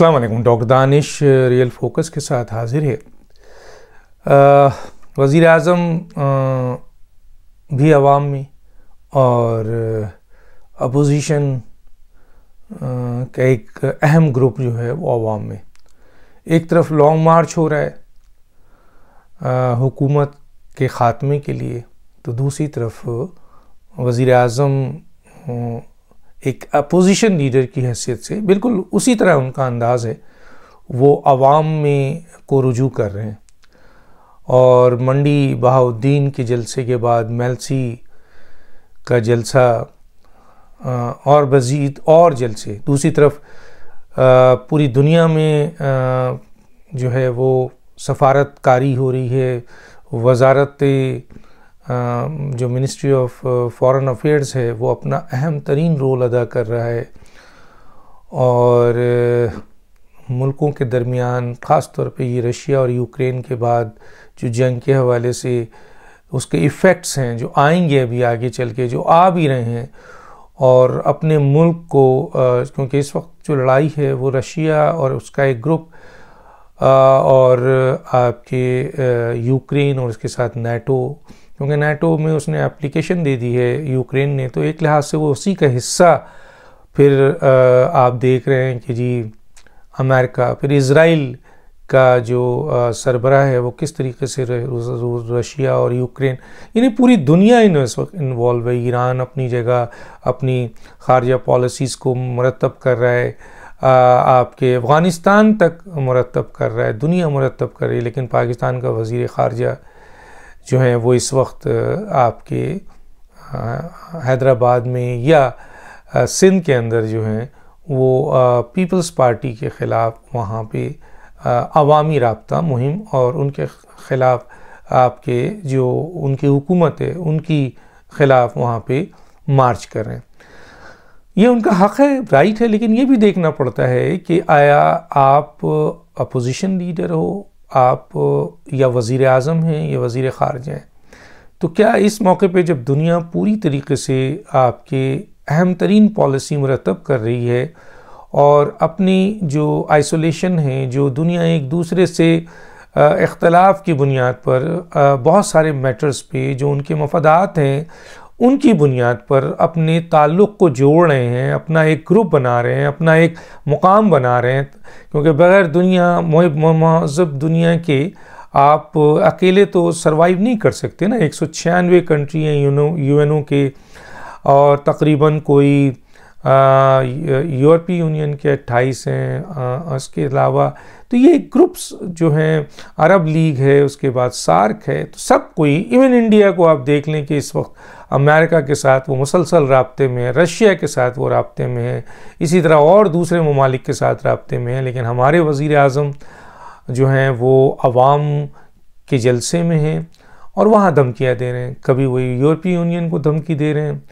अस्सलाम वालेकुम doctor Danish real focus के साथ हाजिर है वज़ी अजम भी आवाम में और अपोजिशन का एक अहम ग्रुप जो है वो आवाम में एक तरफ लॉन्ग मार्च हो रहा है हुकूमत के ख़ात्मे के लिए तो दूसरी तरफ वज़ी अजम एक अपोजिशन लीडर की हैसियत से बिल्कुल उसी तरह उनका अंदाज़ है वो आवाम में को रजू कर रहे हैं और मंडी बहाउद्दीन के जलसे के बाद मेलसी का जलसा और मज़ीद और जलसे दूसरी तरफ पूरी दुनिया में जो है वो सफारतकारी हो रही है वजारत जो मिनिस्ट्री ऑफ फॉरेन अफेयर्स है वो अपना अहम तरीन रोल अदा कर रहा है और मुल्कों के दरमियान ख़ास तौर पे ये रशिया और यूक्रेन के बाद जो जंग के हवाले से उसके इफ़ेक्ट्स हैं जो आएंगे अभी आगे चल के जो आ भी रहे हैं और अपने मुल्क को क्योंकि इस वक्त जो लड़ाई है वो रशिया और उसका एक ग्रुप और आपके यूक्रेन और उसके साथ नेटो क्योंकि नाटो में उसने एप्लीकेशन दे दी है यूक्रेन ने तो एक लिहाज से वो उसी का हिस्सा फिर आप देख रहे हैं कि जी अमेरिका फिर इसराइल का जो सरबरा है वो किस तरीके से रशिया और यूक्रेन यानी पूरी दुनिया इन इन्वॉल्व है ईरान अपनी जगह अपनी खारजा पॉलिसीज़ को मरतब कर रहा है आपके अफ़गानिस्तान तक मरतब कर रहा है दुनिया मरतब कर रही है लेकिन पाकिस्तान का वज़ी ख़ारजा जो हैं वो इस वक्त आपके हैदराबाद में या सिंध के अंदर जो हैं वो पीपल्स पार्टी के ख़िलाफ़ वहाँ पे अवामी रबता मुहिम और उनके ख़िलाफ़ आपके जो उनकी हुकूमत है उनकी ख़िलाफ़ वहाँ पे मार्च कर रहे हैं ये उनका हक़ है राइट है लेकिन ये भी देखना पड़ता है कि आया आप अपोजिशन लीडर हो आप या वज़ी अजम हैं या वज़ी ख़ारज हैं तो क्या इस मौके पर जब दुनिया पूरी तरीके से आपके अहम तरीन पॉलिसी मरतब कर रही है और अपनी जो आइसोलेशन है जो दुनिया एक दूसरे से इख्तलाफ की बुनियाद पर बहुत सारे मैटर्स पे जो उनके मफदात हैं उनकी बुनियाद पर अपने ताल्लुक़ को जोड़ रहे हैं अपना एक ग्रुप बना रहे हैं अपना एक मुकाम बना रहे हैं क्योंकि बग़ैर दुनिया महजब दुनिया के आप अकेले तो सरवाइव नहीं कर सकते ना एक सौ छियानवे कंट्री हैं you know U N O के और तकरीबन कोई यूरोपीय यूनियन के 28 हैं इसके अलावा तो ये ग्रुप्स जो हैं अरब लीग है उसके बाद सार्क है तो सब कोई इवन इंडिया को आप देख लें कि इस वक्त अमेरिका के साथ वो मुसलसल रबते में है रशिया के साथ वो रबते में है इसी तरह और दूसरे ममालिक के साथ रबते में है लेकिन हमारे वज़ी अजम जो हैं वो आवाम के जलसे में हैं और वहाँ धमकियाँ दे रहे हैं कभी वो यूरोपीय यूनियन को धमकी दे रहे हैं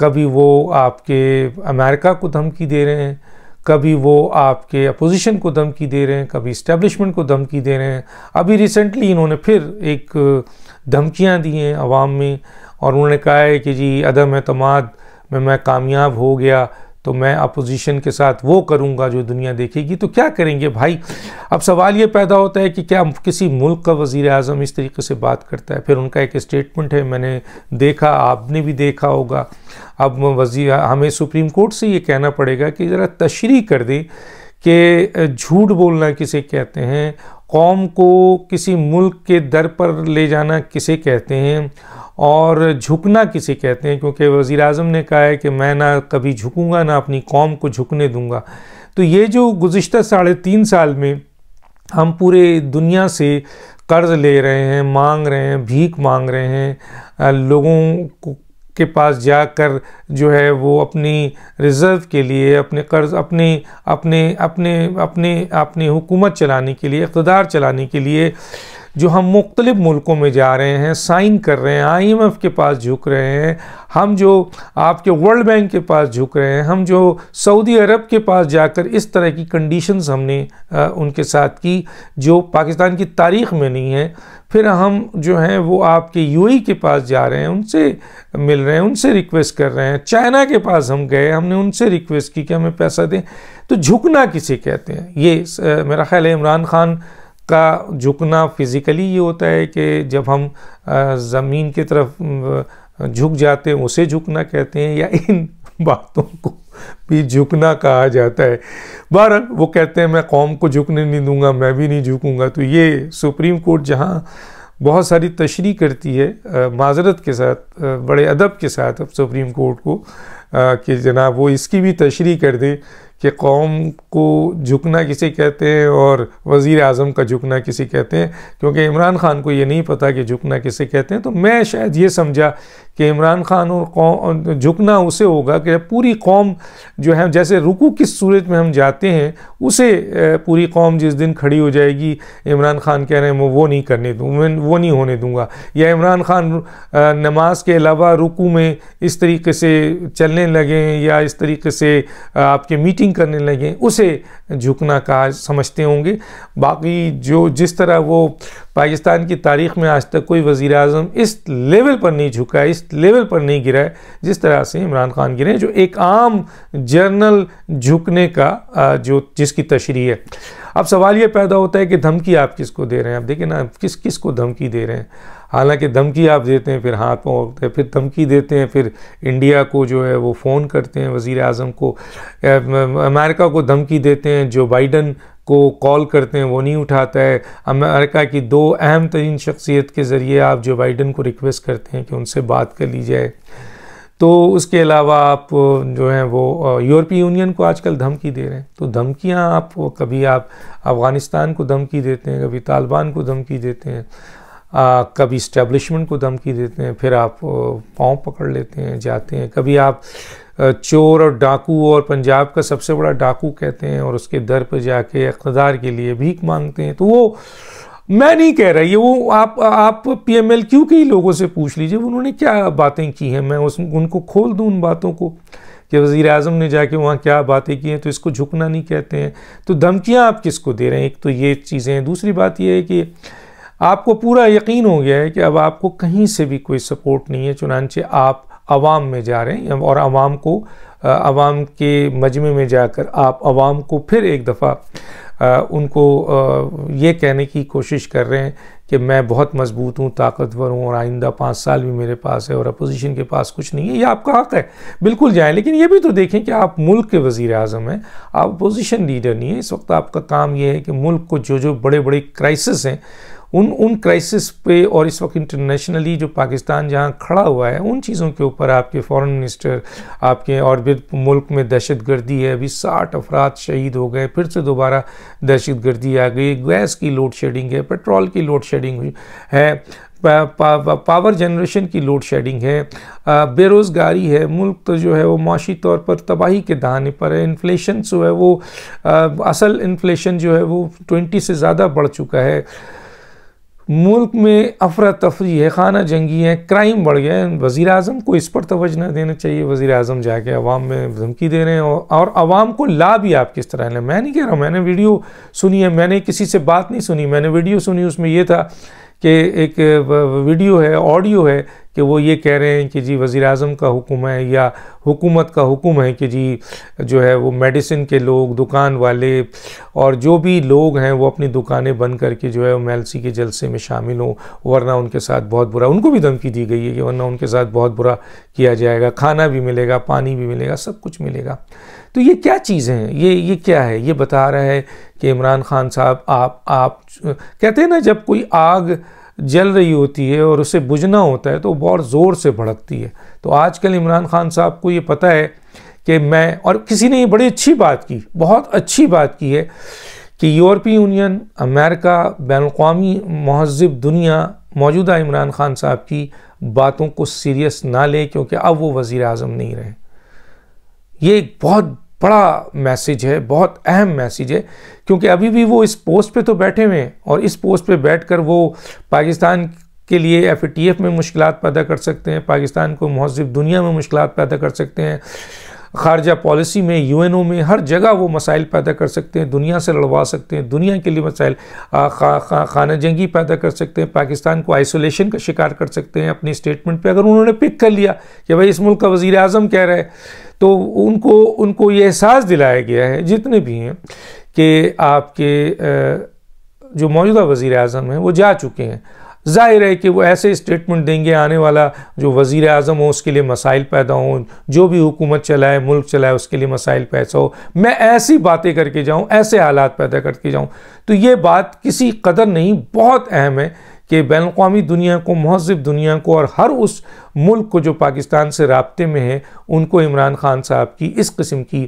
कभी वो आपके अमेरिका को धमकी दे रहे हैं कभी वो आपके अपोजिशन को धमकी दे रहे हैं कभी इस्टेब्लिशमेंट को धमकी दे रहे हैं अभी रिसेंटली इन्होंने फिर एक धमकियां दी हैं आवाम में और उन्होंने कहा है कि जी अदम अतमाद में मैं कामयाब हो गया तो मैं अपोजिशन के साथ वो करूँगा जो दुनिया देखेगी तो क्या करेंगे भाई अब सवाल ये पैदा होता है कि क्या किसी मुल्क का वज़ी अजम इस तरीके से बात करता है फिर उनका एक स्टेटमेंट है मैंने देखा आपने भी देखा होगा अब वजी हमें सुप्रीम कोर्ट से ये कहना पड़ेगा कि ज़रा तशरी कर दें कि झूठ बोलना किसे कहते हैं कौम को किसी मुल्क के दर पर ले जाना किसे कहते हैं और झुकना किसे कहते हैं क्योंकि वज़ी अजम ने कहा है कि मैं ना कभी झुकूँगा ना अपनी कौम को झुकने दूंगा तो ये जो गुज्त साढ़े तीन साल में हम पूरे दुनिया से कर्ज़ ले रहे हैं मांग रहे हैं भीख मांग रहे हैं लोगों के पास जाकर जो है वो अपनी रिज़र्व के लिए अपने कर्ज अपने अपने अपने अपने अपनी हुकूमत चलाने के लिए इकतदार चलाने के लिए जो हम मुख्तलिफ़ मुल्कों में जा रहे हैं साइन कर रहे हैं आईएमएफ के पास झुक रहे हैं हम जो आपके वर्ल्ड बैंक के पास झुक रहे हैं हम जो सऊदी अरब के पास जाकर इस तरह की कंडीशंस हमने आ, उनके साथ की जो पाकिस्तान की तारीख में नहीं है फिर हम जो हैं वो आपके यूएई e के पास जा रहे हैं उनसे मिल रहे हैं उनसे रिक्वेस्ट कर रहे हैं चाइना के पास हम गए हमने उनसे रिक्वेस्ट की कि हमें पैसा दें तो झुकना किसे कहते हैं ये मेरा ख्याल है इमरान खान का झुकना फिज़िकली ये होता है कि जब हम ज़मीन की तरफ झुक जाते हैं उसे झुकना कहते हैं या इन बातों को भी झुकना कहा जाता है बहरहाल वो कहते हैं मैं कौम को झुकने नहीं दूंगा मैं भी नहीं झुकूंगा तो ये सुप्रीम कोर्ट जहाँ बहुत सारी तशरी करती है माजरत के साथ बड़े अदब के साथ अब सुप्रीम कोर्ट को कि जनाब वो इसकी भी तशरी कर दें कि कौम को झुकना किसे कहते हैं और वज़ी अजम का झुकना किसे कहते हैं क्योंकि इमरान ख़ान को ये नहीं पता कि झुकना किसे कहते हैं तो मैं शायद ये समझा कि इमरान ख़ान और कौम झुकना उसे होगा कि पूरी कौम जो है जैसे रुकू किस सूरत में हम जाते हैं उसे पूरी कौम जिस दिन खड़ी हो जाएगी इमरान ख़ान कह रहे हैं वो नहीं करने दूँ मैं वो नहीं होने दूँगा या इमरान ख़ान नमाज के अलावा रुकू में इस तरीके से चलने लगें या इस तरीके से आपके मीटिंग एक्टिंग करने लगे उसे झुकना कहा समझते होंगे बाकी जो जिस तरह वो पाकिस्तान की तारीख में आज तक कोई वज़ी अजम इस लेवल पर नहीं झुका है इस लेवल पर नहीं गिरा है जिस तरह से इमरान खान गिरे जो एक आम जर्नल झुकने का जो जिसकी तशरी है अब सवाल ये पैदा होता है कि धमकी आप किसको दे रहे हैं आप देखिए ना किस किस को धमकी दे रहे हैं हालांकि धमकी आप देते हैं फिर हाथों होते हैं फिर धमकी देते हैं फिर इंडिया को जो है वो फ़ोन करते हैं वज़ी अजम को अमेरिका को धमकी देते हैं जो बाइडन को कॉल करते हैं वो नहीं उठाता है अमेरिका की दो अहम तरीन शख्सियत के ज़रिए आप जो बाइडन को रिक्वेस्ट करते हैं कि उनसे बात कर ली जाए तो उसके अलावा आप जो हैं वो यूरोपीय यूनियन को आजकल धमकी दे रहे हैं तो धमकियाँ आप कभी आप अफ़गानिस्तान को धमकी देते हैं कभी तालिबान को धमकी देते हैं आ, कभी इस्टेब्लिशमेंट को धमकी देते हैं फिर आप पाँव पकड़ लेते हैं जाते हैं कभी आप चोर और डाकू और पंजाब का सबसे बड़ा डाकू कहते हैं और उसके दर पर जाके अकदार के लिए भीख मांगते हैं तो वो मैं नहीं कह रहा ये वो आप आप पी एम एल क्यू के ही लोगों से पूछ लीजिए उन्होंने क्या बातें की हैं मैं उस उनको खोल दूँ उन बातों को कि वज़ी अजम ने जाके वहाँ क्या बातें की हैं तो इसको झुकना नहीं कहते हैं तो धमकियाँ आप किसको दे रहे हैं एक तो ये चीज़ें हैं दूसरी बात यह है कि आपको पूरा यकीन हो गया है कि अब आपको कहीं से भी कोई सपोर्ट नहीं है चुनानचे आप आवाम में जा रहे हैं और आवाम को आवाम के मजमे में जाकर आप आवाम को फिर एक दफ़ा उनको ये कहने की कोशिश कर रहे हैं कि मैं बहुत मजबूत हूँ ताकतवर हूँ और आइंदा पाँच साल भी मेरे पास है और अपोजिशन के पास कुछ नहीं है ये आपका हक़ है बिल्कुल जाएँ लेकिन ये भी तो देखें कि आप मुल्क के वज़ी अजम हैं आप अपोजिशन लीडर नहीं हैं इस वक्त आपका काम यह है कि मुल्क को जो जो बड़े बड़े क्राइसिस हैं उन उन क्राइसिस पे और इस वक्त इंटरनेशनली जो पाकिस्तान जहाँ खड़ा हुआ है उन चीज़ों के ऊपर आपके फॉरेन मिनिस्टर आपके और भी मुल्क में दहशत गर्दी है अभी साठ अफराद शहीद हो गए फिर से दोबारा दहशत गर्दी आ गई गैस की लोड शेडिंग है पेट्रोल की लोड शेडिंग है पा, पा, पावर जनरेशन की लोड शेडिंग है बेरोज़गारी है मुल्क तो जो है वो माशी तौर पर तबाही के दहाने पर है इन्फ्लेशन जो है वो आ, असल इन्फ्लेशन जो है वो ट्वेंटी से ज़्यादा बढ़ चुका है मुल्क में अफरा तफरी है खाना जंगी है क्राइम बढ़ गया है वज़ी अजम को इस पर ना देना चाहिए वज़ी अजम जाके अवाम में धमकी दे रहे हैं और, अवाम आवाम को ला भी आप किस तरह लें मैं नहीं कह रहा हूँ मैंने वीडियो सुनी है मैंने किसी से बात नहीं सुनी मैंने वीडियो सुनी उसमें यह था कि एक वीडियो है ऑडियो है कि वो ये कह रहे हैं कि जी वज़ी अजम का हुक्म है या हुकूमत का हुक्म है कि जी जो है वो मेडिसिन के लोग दुकान वाले और जो भी लोग हैं वो अपनी दुकानें बंद करके जो है वो मेलसी के जलसे में शामिल हों वरना उनके साथ बहुत बुरा उनको भी धमकी दी गई है कि वरना उनके साथ बहुत बुरा किया जाएगा खाना भी मिलेगा पानी भी मिलेगा सब कुछ मिलेगा तो ये क्या चीज़ें हैं ये ये क्या है ये बता रहा है कि इमरान खान साहब आप आप कहते हैं ना जब कोई आग जल रही होती है और उसे बुझना होता है तो बहुत ज़ोर से भड़कती है तो आजकल इमरान खान साहब को ये पता है कि मैं और किसी ने ये बड़ी अच्छी बात की बहुत अच्छी बात की है कि यूरोपीय यूनियन अमेरिका बैन अवी महजब दुनिया मौजूदा इमरान खान साहब की बातों को सीरियस ना ले क्योंकि अब वो वज़ी अजम नहीं रहे ये एक बहुत बड़ा मैसेज है बहुत अहम मैसेज है क्योंकि अभी भी वो इस पोस्ट पे तो बैठे हुए हैं और इस पोस्ट पे बैठकर वो पाकिस्तान के लिए एफ में मुश्किल पैदा कर सकते हैं पाकिस्तान को महजब दुनिया में मुश्किल पैदा कर सकते हैं खारजा पॉलिसी में यूएनओ में हर जगह वो मसाइल पैदा कर सकते हैं दुनिया से लड़वा सकते हैं दुनिया के लिए मसाइल खा, खा, खाना जंगी पैदा कर सकते हैं पाकिस्तान को आइसोलेशन का शिकार कर सकते हैं अपनी स्टेटमेंट पे अगर उन्होंने पिक कर लिया कि भाई इस मुल्क का वज़ी अजम कह रहा है तो उनको उनको ये एहसास दिलाया गया है जितने भी हैं कि आपके जो मौजूदा वज़ी अजम हैं वो जा चुके हैं जाहिर है कि वो ऐसे स्टेटमेंट देंगे आने वाला जो वज़ी अजम हो उसके लिए मसाइल पैदा हों जो भी हुकूमत चलाए मुल्क चलाए उसके लिए मसाइल पैसा हो मैं ऐसी बातें करके जाऊँ ऐसे हालात पैदा करके जाऊँ तो ये बात किसी कदर नहीं बहुत अहम है कि बैन अवी दुनिया को महजब दुनिया को और हर उस मुल्क को जो पाकिस्तान से रबते में है उनको इमरान खान साहब की इस किस्म की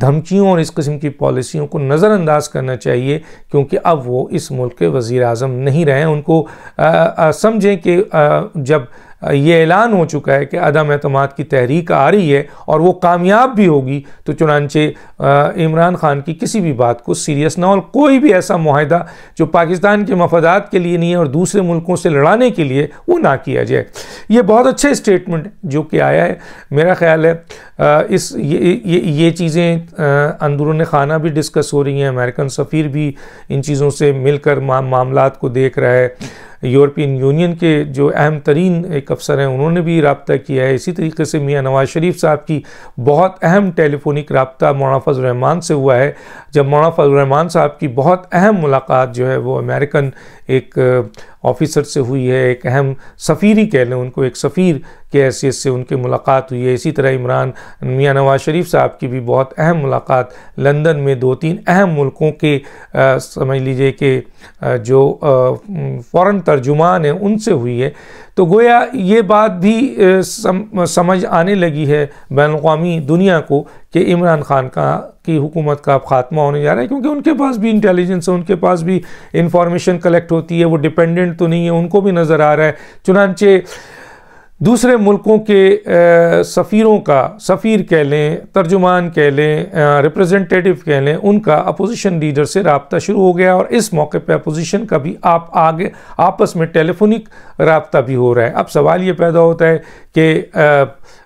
धमकियों और इस किस्म की पॉलिसियों को नज़रअंदाज करना चाहिए क्योंकि अब वो इस मुल्क के वज़ी अजम नहीं रहे उनको समझें कि जब ये ऐलान हो चुका है कि अदम अहतमाद की तहरीक आ रही है और वो कामयाब भी होगी तो चुनानचे इमरान ख़ान की किसी भी बात को सीरियस ना और कोई भी ऐसा माहदा जो पाकिस्तान के मफादात के लिए नहीं है और दूसरे मुल्कों से लड़ाने के लिए वो ना किया जाए ये बहुत अच्छे स्टेटमेंट जो कि आया है मेरा ख्याल है इस ये ये, ये चीज़ें अंदरून खाना भी डिस्कस हो रही हैं अमेरिकन सफ़ीर भी इन चीज़ों से मिलकर मामला को देख रहा है यूरोपियन यूनियन के जो अहम तरीन एक अफसर हैं उन्होंने भी रबता किया है इसी तरीके से मियाँ नवाज शरीफ साहब की बहुत अहम टेलीफोनिक रबता मौना फजलरहमान से हुआ है जब मौना फजलरहमान साहब की बहुत अहम मुलाकात जो है वो अमेरिकन एक ऑफिसर से हुई है एक अहम सफ़ीरी कह लें उनको एक सफ़ीर के हैसियत से उनकी मुलाकात हुई है इसी तरह इमरान मियाँ नवाज शरीफ साहब की भी बहुत अहम मुलाकात लंदन में दो तीन अहम मुल्कों के आ, समझ लीजिए कि जो फ़ौरन तर्जुमान हैं उनसे हुई है तो गोया ये बात भी सम, समझ आने लगी है बैन अवी दुनिया को कि इमरान खान का की हुकूमत का अब ख़ात्मा होने जा रहा है क्योंकि उनके पास भी इंटेलिजेंस है उनके पास भी इंफॉर्मेशन कलेक्ट होती है वो डिपेंडेंट तो नहीं है उनको भी नज़र आ रहा है चुनानचे दूसरे मुल्कों के सफ़ीरों का सफ़ीर कह लें तर्जुमान कह लें रिप्रेजेंटेटिव कह लें उनका अपोजिशन लीडर से रबता शुरू हो गया और इस मौके पर अपोजिशन का भी आप आगे आपस में टेलीफोनिक रबता भी हो रहा है अब सवाल ये पैदा होता है कि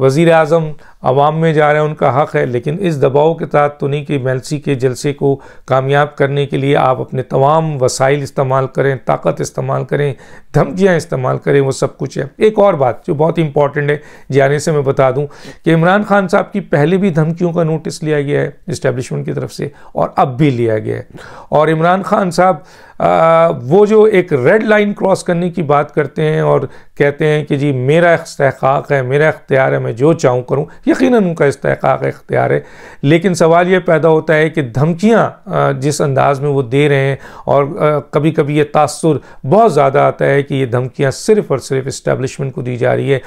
वज़ी अजम आवाम में जा रहे हैं उनका हक़ है लेकिन इस दबाव के तहत तो नहीं कि मेलसी के जलसे को कामयाब करने के लिए आप अपने तमाम वसाइल इस्तेमाल करें ताकत इस्तेमाल करें धमकियाँ इस्तेमाल करें वो सब कुछ है एक और बात जो बहुत इंपॉर्टेंट है जाने से मैं बता दूँ कि इमरान खान साहब की पहले भी धमकियों का नोटिस लिया गया है इस्टेब्लिशमेंट की तरफ से और अब भी लिया गया है और इमरान खान साहब वो जो एक रेड लाइन क्रॉस करने की बात करते हैं और कहते हैं कि जी मेरा इसकाक़ है मेरा इख्तियार है मैं जो चाहूँ करूँ यकीन उनका इस्तेहक़ाक़ इख्तियार है लेकिन सवाल ये पैदा होता है कि धमकियाँ जिस अंदाज़ में वो दे रहे हैं और कभी कभी ये तासर बहुत ज़्यादा आता है कि ये धमकियाँ सिर्फ़ और सिर्फ इस्टबलिशमेंट को दी जा रही है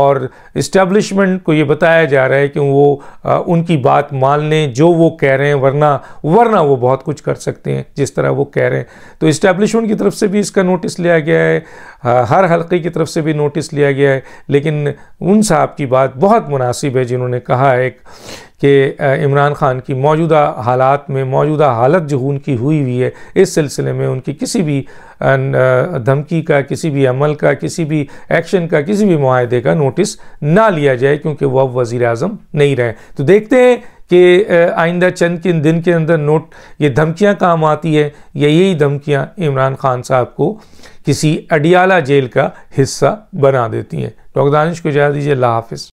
और इस्टबलिशमेंट को ये बताया जा रहा है कि वो उनकी बात मान लें जो वो कह रहे हैं वरना वरना वो बहुत कुछ कर सकते हैं जिस तरह वो कह रहे हैं तो इस्टबलिशमेंट की तरफ से भी इसका नोटिस लिया गया है हाँ, हर हलके की तरफ से भी नोटिस लिया गया है लेकिन उन साहब की बात बहुत मुनासिब है जिन्होंने कहा है कि इमरान खान की मौजूदा हालात में मौजूदा हालत जो उनकी हुई हुई है इस सिलसिले में उनकी किसी भी धमकी का किसी भी अमल का किसी भी एक्शन का किसी भी माहदे का नोटिस ना लिया जाए क्योंकि वह वज़ी अजम नहीं रहे तो देखते हैं कि आइंदा चंद के दिन के अंदर नोट ये धमकियां काम आती है या यही धमकियां इमरान खान साहब को किसी अडियाला जेल का हिस्सा बना देती हैं डॉक्टर दानिश को इजाज़त दीजिए हाफि